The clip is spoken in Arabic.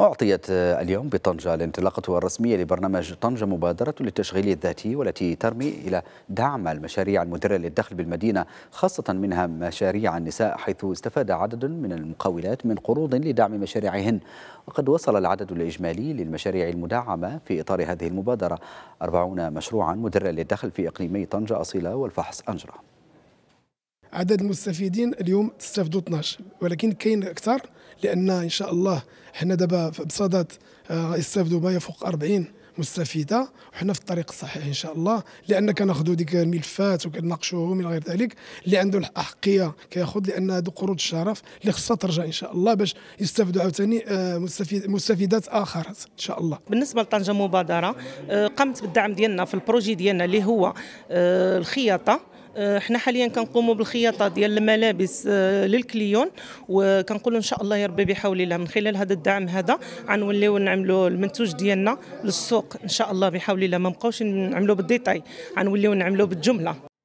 أعطيت آه، اليوم بطنجة الانطلاقة الرسمية لبرنامج طنجة مبادرة للتشغيل الذاتي والتي ترمي إلى دعم المشاريع المدرة للدخل بالمدينة خاصة منها مشاريع النساء حيث استفاد عدد من المقاولات من قروض لدعم مشاريعهن وقد وصل العدد الإجمالي للمشاريع المدعمة في إطار هذه المبادرة 40 مشروعا مدرا للدخل في إقليمي طنجة أصيلة والفحص أنجرة عدد المستفيدين اليوم تستافدوا 12 ولكن كاين اكثر لان ان شاء الله حنا دابا بصدد آه، يستافدوا ما يفوق 40 مستفيده وحنا في الطريق الصحيح ان شاء الله لان كناخذوا ديك الملفات وكنناقشوهم الى غير ذلك اللي عنده الاحقيه كياخذ لان هذو قروض الشرف اللي خصها ترجع ان شاء الله باش يستافدوا عاوتاني آه، مستفيدات اخر ان شاء الله بالنسبه لطنجه مبادره آه، قامت بالدعم ديالنا في البروجي ديالنا اللي هو الخياطه احنا آه، حاليا كنقوموا بالخياطه ديال الملابس آه، للكليون وكنقول ان شاء الله يا ربي بحول الله من خلال هذا الدعم هذا غنوليو نعملوا المنتوج ديالنا للسوق ان شاء الله بحول الله ما نبقاوش نعملوا بالديتاي غنوليو نعملوا بالجمله